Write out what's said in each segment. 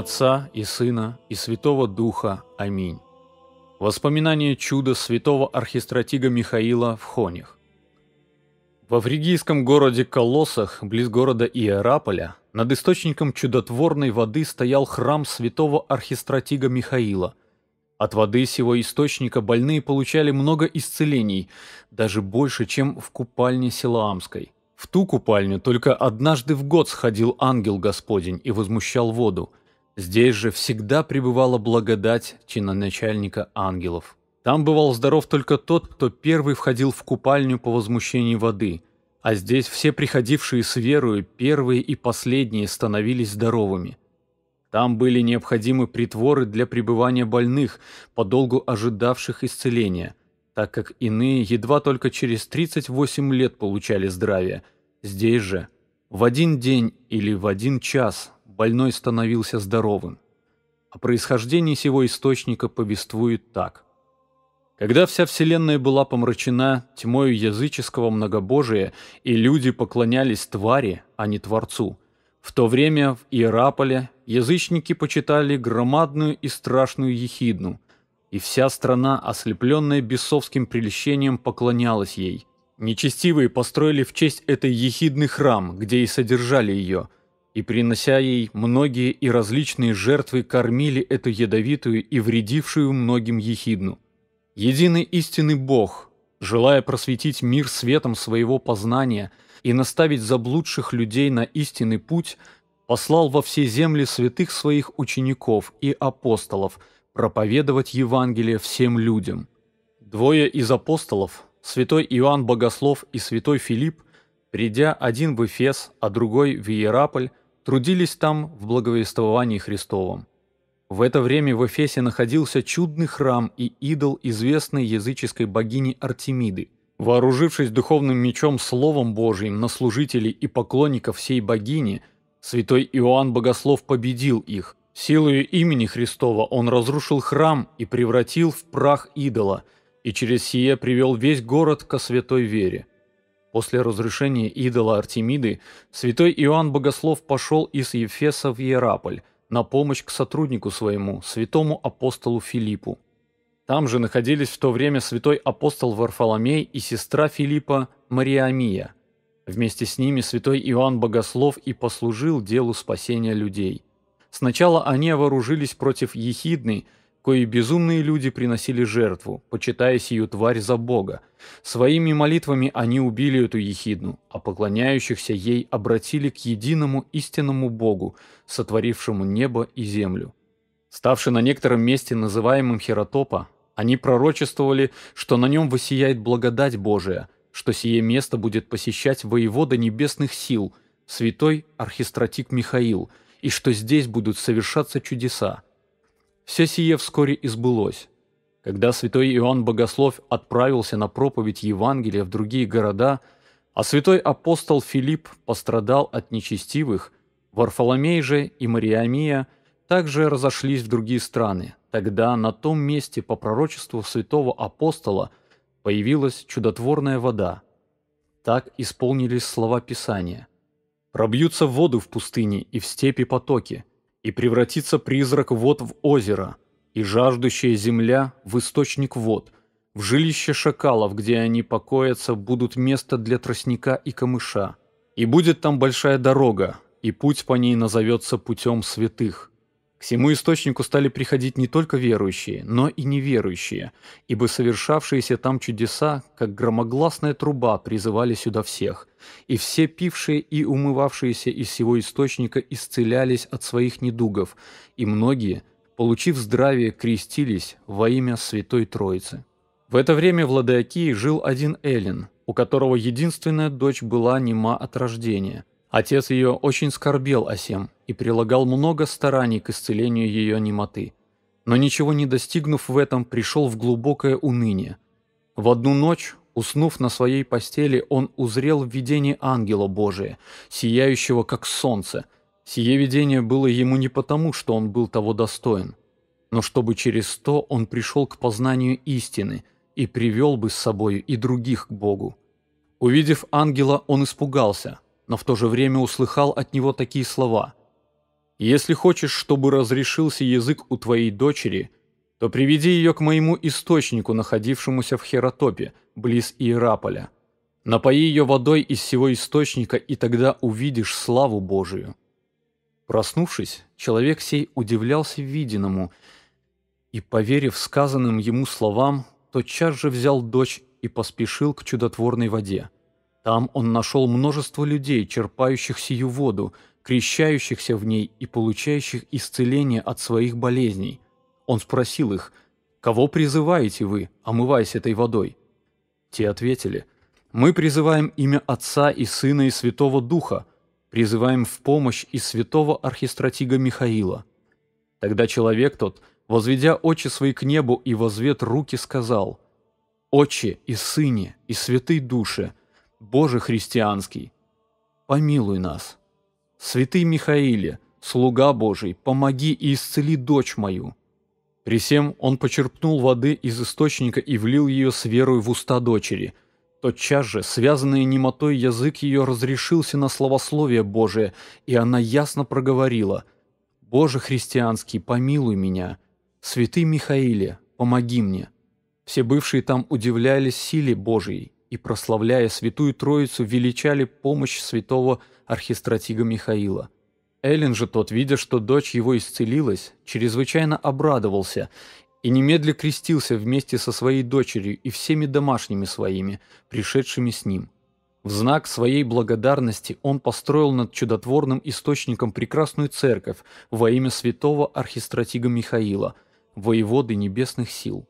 Отца и Сына и Святого Духа. Аминь. Воспоминание чуда святого архистратига Михаила в Хонях. Во фригийском городе Колоссах, близ города Иераполя, над источником чудотворной воды стоял храм святого архистратига Михаила. От воды сего источника больные получали много исцелений, даже больше, чем в купальне Силаамской. В ту купальню только однажды в год сходил ангел Господень и возмущал воду – Здесь же всегда пребывала благодать чиноначальника ангелов. Там бывал здоров только тот, кто первый входил в купальню по возмущении воды, а здесь все приходившие с верою, первые и последние, становились здоровыми. Там были необходимы притворы для пребывания больных, подолгу ожидавших исцеления, так как иные едва только через 38 лет получали здравие. Здесь же в один день или в один час больной становился здоровым. О а происхождении сего источника повествует так. Когда вся вселенная была помрачена тьмою языческого многобожия, и люди поклонялись твари, а не Творцу, в то время в Иераполе язычники почитали громадную и страшную ехидну, и вся страна, ослепленная бесовским прельщением, поклонялась ей. Нечестивые построили в честь этой ехидны храм, где и содержали ее – и, принося ей, многие и различные жертвы кормили эту ядовитую и вредившую многим ехидну. Единый истинный Бог, желая просветить мир светом своего познания и наставить заблудших людей на истинный путь, послал во все земли святых своих учеников и апостолов проповедовать Евангелие всем людям. Двое из апостолов, святой Иоанн Богослов и святой Филипп, придя один в Эфес, а другой в Иераполь, трудились там в благовествовании Христовом. В это время в Эфесе находился чудный храм и идол известной языческой богини Артемиды. Вооружившись духовным мечом Словом Божьим на служителей и поклонников всей богини, святой Иоанн Богослов победил их. Силою имени Христова он разрушил храм и превратил в прах идола, и через сие привел весь город ко святой вере. После разрушения идола Артемиды, святой Иоанн Богослов пошел из Ефеса в Ярополь на помощь к сотруднику своему, святому апостолу Филиппу. Там же находились в то время святой апостол Варфоломей и сестра Филиппа Мариамия. Вместе с ними святой Иоанн Богослов и послужил делу спасения людей. Сначала они вооружились против Ехидны – кои безумные люди приносили жертву, почитая сию тварь за бога. Своими молитвами они убили эту ехидну, а поклоняющихся ей обратили к единому истинному богу, сотворившему небо и землю. Ставши на некотором месте называемым Хератопа, они пророчествовали, что на нем высияет благодать Божия, что сие место будет посещать воевода небесных сил, святой архистратик Михаил, и что здесь будут совершаться чудеса – все сие вскоре избылось. Когда святой Иоанн Богослов отправился на проповедь Евангелия в другие города, а святой апостол Филипп пострадал от нечестивых, Варфоломей же и Мариамия также разошлись в другие страны. Тогда на том месте по пророчеству святого апостола появилась чудотворная вода. Так исполнились слова Писания. «Пробьются воды в пустыне и в степи потоки – и превратится призрак вод в озеро, и жаждущая земля в источник вод, в жилище шакалов, где они покоятся, будут место для тростника и камыша. И будет там большая дорога, и путь по ней назовется путем святых. К всему источнику стали приходить не только верующие, но и неверующие, ибо совершавшиеся там чудеса, как громогласная труба, призывали сюда всех, и все пившие и умывавшиеся из всего источника исцелялись от своих недугов, и многие, получив здравие, крестились во имя Святой Троицы. В это время в Ладоакии жил один Эллин, у которого единственная дочь была нема от рождения. Отец ее очень скорбел о сем, и прилагал много стараний к исцелению ее немоты. Но ничего не достигнув в этом, пришел в глубокое уныние. В одну ночь, уснув на своей постели, он узрел видение ангела Божия, сияющего как солнце. Сие видение было ему не потому, что он был того достоин, но чтобы через то он пришел к познанию истины и привел бы с собою и других к Богу. Увидев ангела, он испугался, но в то же время услыхал от него такие слова – если хочешь, чтобы разрешился язык у твоей дочери, то приведи ее к моему источнику, находившемуся в Херотопе, близ Иераполя. Напои ее водой из всего источника, и тогда увидишь славу Божию». Проснувшись, человек сей удивлялся виденному, и, поверив сказанным ему словам, тотчас же взял дочь и поспешил к чудотворной воде. Там он нашел множество людей, черпающих сию воду – крещающихся в ней и получающих исцеление от своих болезней. Он спросил их, «Кого призываете вы, омываясь этой водой?» Те ответили, «Мы призываем имя Отца и Сына и Святого Духа, призываем в помощь и святого архистратига Михаила». Тогда человек тот, возведя очи свои к небу и возвет руки, сказал, «Отче и Сыне и Святый Душе, Боже христианский, помилуй нас». «Святый Михаиле, слуга Божий, помоги и исцели дочь мою». При всем он почерпнул воды из источника и влил ее с верой в уста дочери. Тотчас же, связанный немотой язык ее разрешился на словословие Божие, и она ясно проговорила «Боже христианский, помилуй меня! Святый Михаиле, помоги мне!» Все бывшие там удивлялись силе Божией и, прославляя Святую Троицу, величали помощь святого архистратига Михаила. Эллен же тот, видя, что дочь его исцелилась, чрезвычайно обрадовался и немедля крестился вместе со своей дочерью и всеми домашними своими, пришедшими с ним. В знак своей благодарности он построил над чудотворным источником прекрасную церковь во имя святого архистратига Михаила, воеводы небесных сил.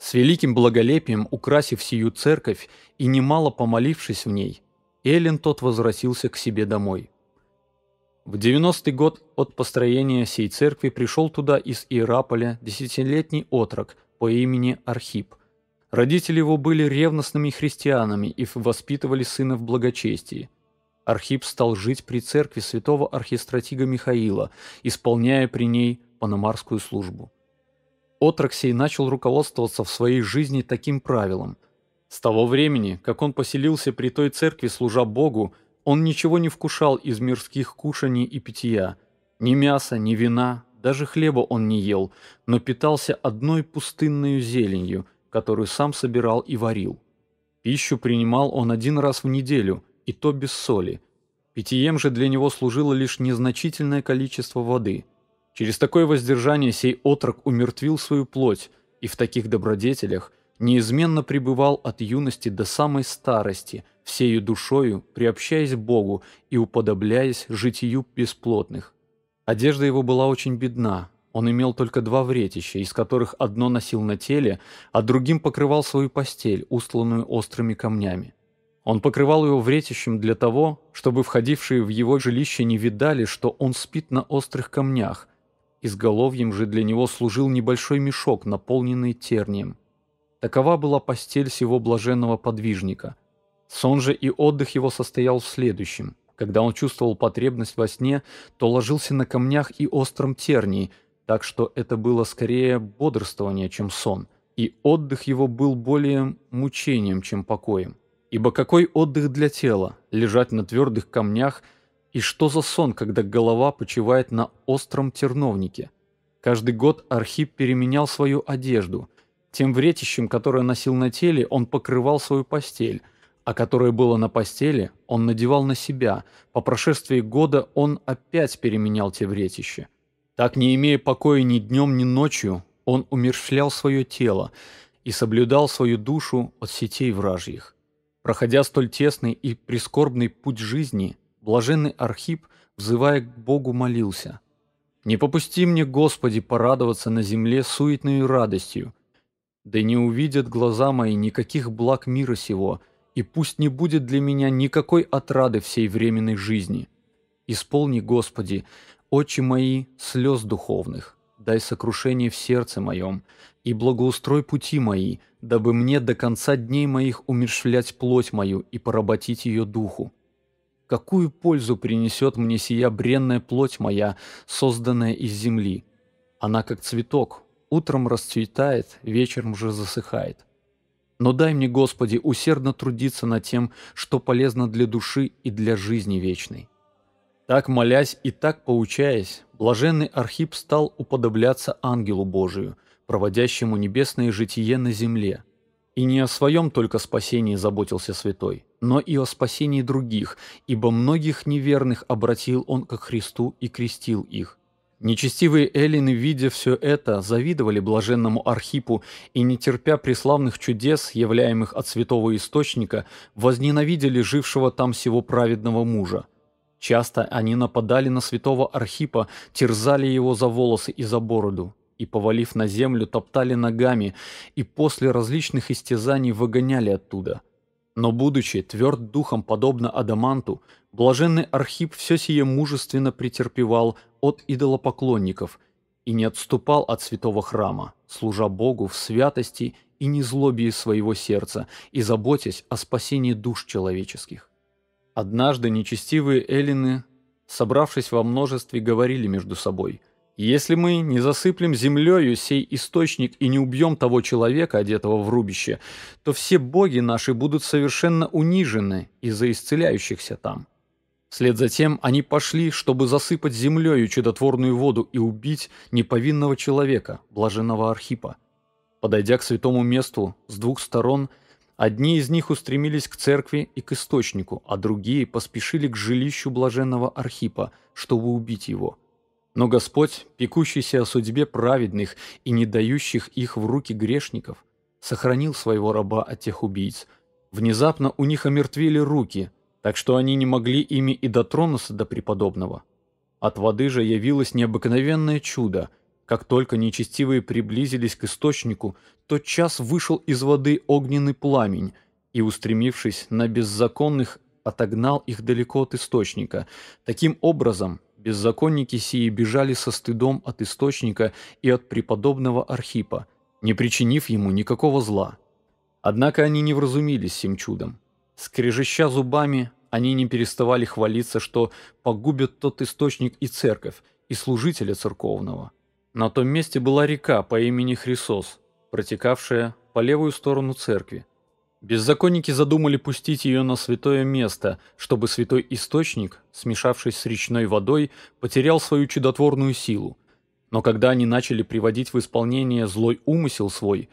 С великим благолепием украсив сию церковь и немало помолившись в ней, Эллен тот возвратился к себе домой. В 90-й год от построения сей церкви пришел туда из Иераполя десятилетний отрок по имени Архип. Родители его были ревностными христианами и воспитывали сына в благочестии. Архип стал жить при церкви святого архистратига Михаила, исполняя при ней паномарскую службу. Отроксий начал руководствоваться в своей жизни таким правилом. С того времени, как он поселился при той церкви, служа Богу, он ничего не вкушал из мирских кушаний и питья. Ни мяса, ни вина, даже хлеба он не ел, но питался одной пустынной зеленью, которую сам собирал и варил. Пищу принимал он один раз в неделю, и то без соли. Питьем же для него служило лишь незначительное количество воды – Через такое воздержание сей отрок умертвил свою плоть, и в таких добродетелях неизменно пребывал от юности до самой старости, всею душою приобщаясь Богу и уподобляясь житию бесплотных. Одежда его была очень бедна, он имел только два вретища, из которых одно носил на теле, а другим покрывал свою постель, устланную острыми камнями. Он покрывал его вретищем для того, чтобы входившие в его жилище не видали, что он спит на острых камнях, изголовьем же для него служил небольшой мешок, наполненный тернием. Такова была постель сего блаженного подвижника. Сон же и отдых его состоял в следующем. Когда он чувствовал потребность во сне, то ложился на камнях и остром тернии, так что это было скорее бодрствование, чем сон, и отдых его был более мучением, чем покоем. Ибо какой отдых для тела – лежать на твердых камнях – и что за сон, когда голова почивает на остром терновнике? Каждый год Архип переменял свою одежду. Тем вретищем, которое носил на теле, он покрывал свою постель, а которое было на постели, он надевал на себя. По прошествии года он опять переменял те вретище. Так, не имея покоя ни днем, ни ночью, он умерщвлял свое тело и соблюдал свою душу от сетей вражьих. Проходя столь тесный и прискорбный путь жизни – блаженный Архип, взывая к Богу, молился. «Не попусти мне, Господи, порадоваться на земле суетной радостью, да не увидят глаза мои никаких благ мира сего, и пусть не будет для меня никакой отрады всей временной жизни. Исполни, Господи, очи мои слез духовных, дай сокрушение в сердце моем, и благоустрой пути мои, дабы мне до конца дней моих умершвлять плоть мою и поработить ее духу какую пользу принесет мне сия бренная плоть моя, созданная из земли? Она как цветок, утром расцветает, вечером же засыхает. Но дай мне, Господи, усердно трудиться над тем, что полезно для души и для жизни вечной. Так молясь и так поучаясь, блаженный Архип стал уподобляться ангелу Божию, проводящему небесное житие на земле – и не о своем только спасении заботился святой, но и о спасении других, ибо многих неверных обратил он ко Христу и крестил их. Нечестивые эллины, видя все это, завидовали блаженному Архипу и, не терпя преславных чудес, являемых от святого источника, возненавидели жившего там сего праведного мужа. Часто они нападали на святого Архипа, терзали его за волосы и за бороду и, повалив на землю, топтали ногами и после различных истязаний выгоняли оттуда. Но, будучи тверд духом, подобно Адаманту, блаженный Архип все сие мужественно претерпевал от идолопоклонников и не отступал от святого храма, служа Богу в святости и незлобии своего сердца и заботясь о спасении душ человеческих. Однажды нечестивые эллины, собравшись во множестве, говорили между собой – если мы не засыплем землею сей источник и не убьем того человека, одетого в рубище, то все боги наши будут совершенно унижены из-за исцеляющихся там. Вслед за тем они пошли, чтобы засыпать землею чудотворную воду и убить неповинного человека, блаженного Архипа. Подойдя к святому месту с двух сторон, одни из них устремились к церкви и к источнику, а другие поспешили к жилищу блаженного Архипа, чтобы убить его – но Господь, пекущийся о судьбе праведных и не дающих их в руки грешников, сохранил своего раба от тех убийц. Внезапно у них омертвели руки, так что они не могли ими и дотронуться до преподобного. От воды же явилось необыкновенное чудо. Как только нечестивые приблизились к источнику, тотчас вышел из воды огненный пламень и, устремившись на беззаконных, отогнал их далеко от источника. Таким образом, Беззаконники сии бежали со стыдом от источника и от преподобного Архипа, не причинив ему никакого зла. Однако они не вразумились сим чудом. Скрежеща зубами, они не переставали хвалиться, что погубят тот источник и церковь, и служителя церковного. На том месте была река по имени Хрисос, протекавшая по левую сторону церкви, Беззаконники задумали пустить ее на святое место, чтобы святой источник, смешавшись с речной водой, потерял свою чудотворную силу. Но когда они начали приводить в исполнение злой умысел свой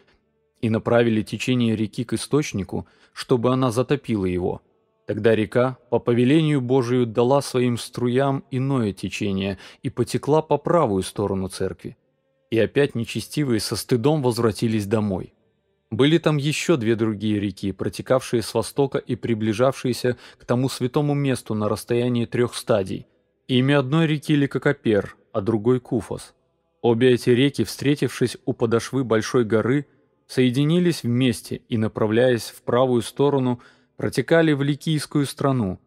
и направили течение реки к источнику, чтобы она затопила его, тогда река по повелению Божию дала своим струям иное течение и потекла по правую сторону церкви. И опять нечестивые со стыдом возвратились домой. Были там еще две другие реки, протекавшие с востока и приближавшиеся к тому святому месту на расстоянии трех стадий. Имя одной реки Ликокопер, а другой Куфос. Обе эти реки, встретившись у подошвы большой горы, соединились вместе и, направляясь в правую сторону, протекали в Ликийскую страну.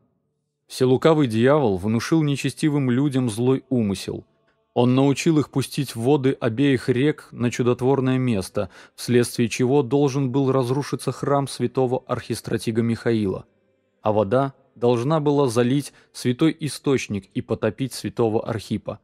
Вселукавый дьявол внушил нечестивым людям злой умысел – он научил их пустить воды обеих рек на чудотворное место, вследствие чего должен был разрушиться храм святого архистратига Михаила. А вода должна была залить святой источник и потопить святого Архипа.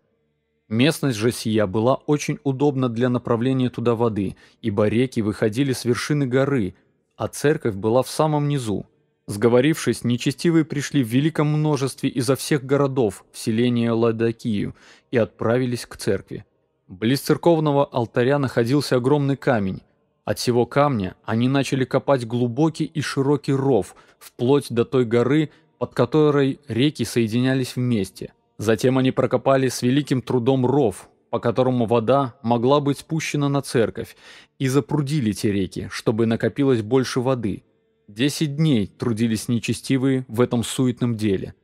Местность же сия была очень удобна для направления туда воды, ибо реки выходили с вершины горы, а церковь была в самом низу. Сговорившись, нечестивые пришли в великом множестве изо всех городов в селение Ладакию и отправились к церкви. Близ церковного алтаря находился огромный камень. От сего камня они начали копать глубокий и широкий ров, вплоть до той горы, под которой реки соединялись вместе. Затем они прокопали с великим трудом ров, по которому вода могла быть спущена на церковь, и запрудили те реки, чтобы накопилось больше воды. Десять дней трудились нечестивые в этом суетном деле.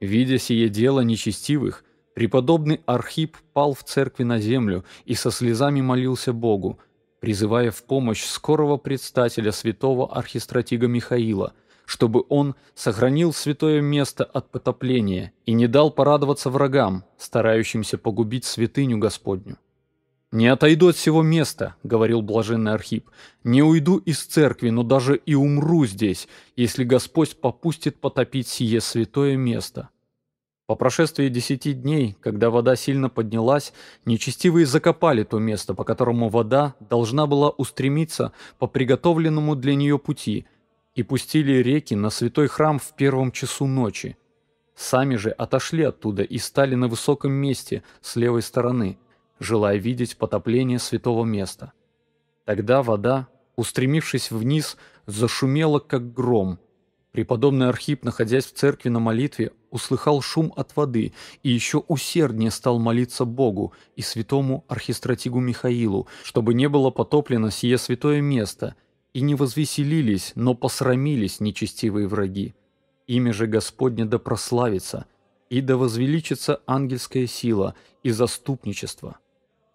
Видя сие дело нечестивых, Преподобный Архип пал в церкви на землю и со слезами молился Богу, призывая в помощь скорого предстателя святого архистратига Михаила, чтобы он сохранил святое место от потопления и не дал порадоваться врагам, старающимся погубить святыню Господню. «Не отойду от всего места», — говорил блаженный Архип, — «не уйду из церкви, но даже и умру здесь, если Господь попустит потопить сие святое место». По прошествии десяти дней, когда вода сильно поднялась, нечестивые закопали то место, по которому вода должна была устремиться по приготовленному для нее пути, и пустили реки на святой храм в первом часу ночи. Сами же отошли оттуда и стали на высоком месте с левой стороны, желая видеть потопление святого места. Тогда вода, устремившись вниз, зашумела, как гром – Преподобный Архип, находясь в церкви на молитве, услыхал шум от воды и еще усерднее стал молиться Богу и святому архистратигу Михаилу, чтобы не было потоплено сие святое место, и не возвеселились, но посрамились нечестивые враги. Имя же Господне да прославится, и да возвеличится ангельская сила и заступничество».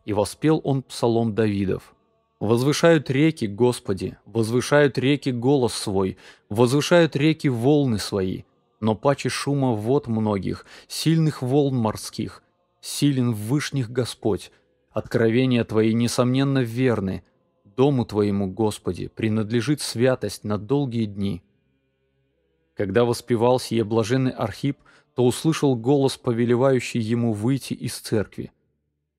И воспел он псалом Давидов. Возвышают реки, Господи, возвышают реки голос свой, возвышают реки волны свои – но паче шума вод многих, сильных волн морских. Силен в вышних Господь, откровения Твои, несомненно, верны. Дому Твоему, Господи, принадлежит святость на долгие дни. Когда воспевал сие блаженный Архип, то услышал голос, повелевающий ему выйти из церкви.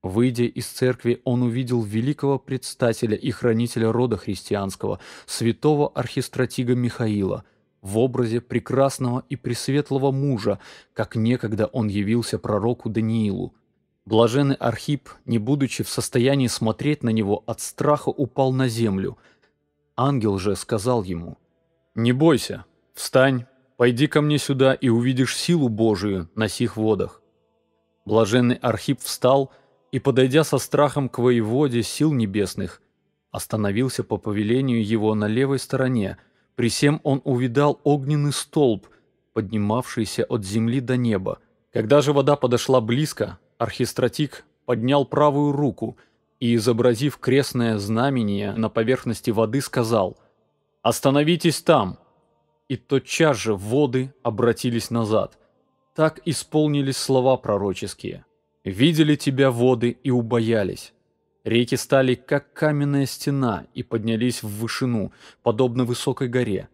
Выйдя из церкви, он увидел великого предстателя и хранителя рода христианского, святого архистратига Михаила – в образе прекрасного и пресветлого мужа, как некогда он явился пророку Даниилу. Блаженный Архип, не будучи в состоянии смотреть на него, от страха упал на землю. Ангел же сказал ему, «Не бойся, встань, пойди ко мне сюда и увидишь силу Божию на сих водах». Блаженный Архип встал и, подойдя со страхом к воеводе сил небесных, остановился по повелению его на левой стороне – при всем он увидал огненный столб, поднимавшийся от земли до неба. Когда же вода подошла близко, архистратик поднял правую руку и, изобразив крестное знамение на поверхности воды, сказал «Остановитесь там!» И тотчас же воды обратились назад. Так исполнились слова пророческие. «Видели тебя воды и убоялись, Реки стали как каменная стена и поднялись в вышину, подобно высокой горе.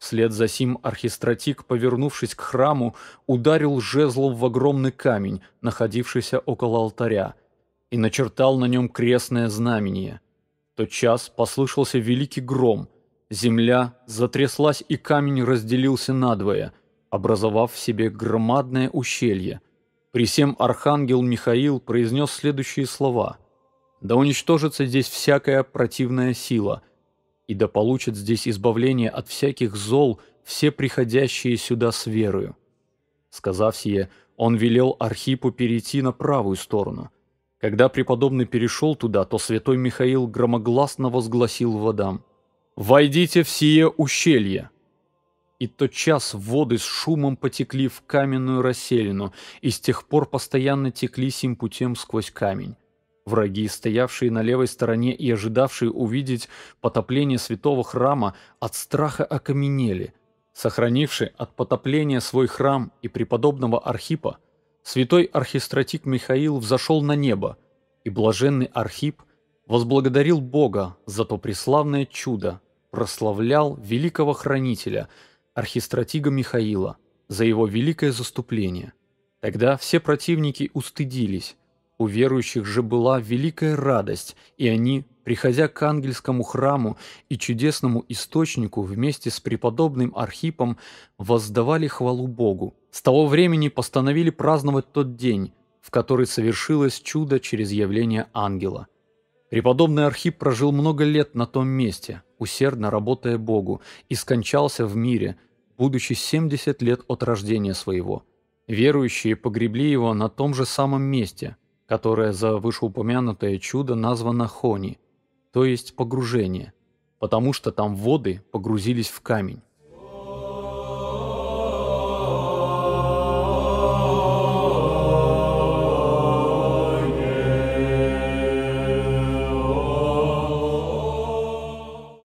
Вслед за сим архистратик, повернувшись к храму, ударил жезлом в огромный камень, находившийся около алтаря, и начертал на нем крестное знамение. В тот час послышался великий гром, земля затряслась и камень разделился надвое, образовав в себе громадное ущелье. При всем архангел Михаил произнес следующие слова – да уничтожится здесь всякая противная сила, и да получат здесь избавление от всяких зол все приходящие сюда с верою». Сказав сие, он велел Архипу перейти на правую сторону. Когда преподобный перешел туда, то святой Михаил громогласно возгласил водам «Войдите в сие ущелье!» И тотчас воды с шумом потекли в каменную расселину, и с тех пор постоянно текли сим путем сквозь камень. Враги, стоявшие на левой стороне и ожидавшие увидеть потопление святого храма, от страха окаменели. Сохранивший от потопления свой храм и преподобного Архипа, святой архистратик Михаил взошел на небо, и блаженный Архип возблагодарил Бога за то преславное чудо, прославлял великого хранителя, архистратига Михаила, за его великое заступление. Тогда все противники устыдились, у верующих же была великая радость, и они, приходя к ангельскому храму и чудесному источнику вместе с преподобным Архипом, воздавали хвалу Богу. С того времени постановили праздновать тот день, в который совершилось чудо через явление ангела. Преподобный Архип прожил много лет на том месте, усердно работая Богу, и скончался в мире, будучи 70 лет от рождения своего. Верующие погребли его на том же самом месте – которое за вышеупомянутое чудо названо Хони, то есть погружение, потому что там воды погрузились в камень.